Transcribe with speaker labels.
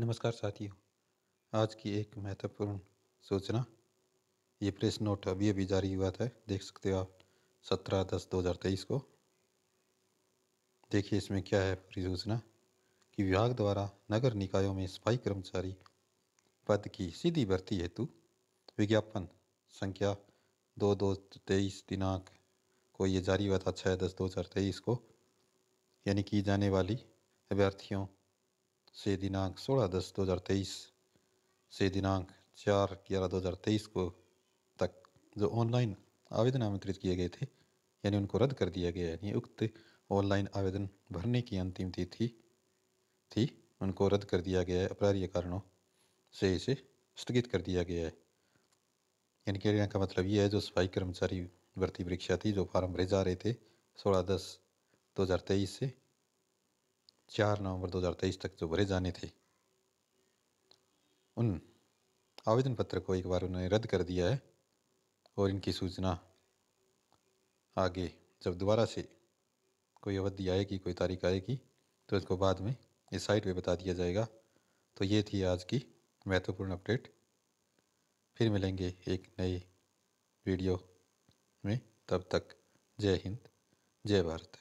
Speaker 1: नमस्कार साथियों आज की एक महत्वपूर्ण सूचना ये प्रेस नोट अभी अभी जारी हुआ था देख सकते हो आप सत्रह दस दो हज़ार तेईस को देखिए इसमें क्या है पूरी सूचना कि विभाग द्वारा नगर निकायों में सफाई कर्मचारी पद की सीधी भर्ती हेतु विज्ञापन संख्या दो दो तेईस दिनांक को ये जारी हुआ था छः दस दो हज़ार तेईस को यानी की जाने वाली अभ्यर्थियों से दिनांक 16 दस 2023 से दिनांक 4 ग्यारह 2023 को तक जो ऑनलाइन आवेदन आमंत्रित किए गए थे यानी उनको रद्द कर दिया गया यानी उक्त ऑनलाइन आवेदन भरने की अंतिम तिथि थी उनको रद्द कर दिया गया है अपराधीय कारणों से इसे स्थगित कर दिया गया है यानी कहने का मतलब ये है जो सफाई कर्मचारी भर्ती परीक्षा थी जो फार्म भरे जा रहे थे सोलह दस दो हज़ार तेईस से चार नवंबर 2023 तक जो तो भरे जाने थे उन आवेदन पत्र को एक बार उन्होंने रद्द कर दिया है और इनकी सूचना आगे जब दोबारा से कोई अवधि आएगी कोई तारीख आएगी तो इसको बाद में इस साइट पे बता दिया जाएगा तो ये थी आज की महत्वपूर्ण अपडेट फिर मिलेंगे एक नए वीडियो में तब तक जय हिंद जय भारत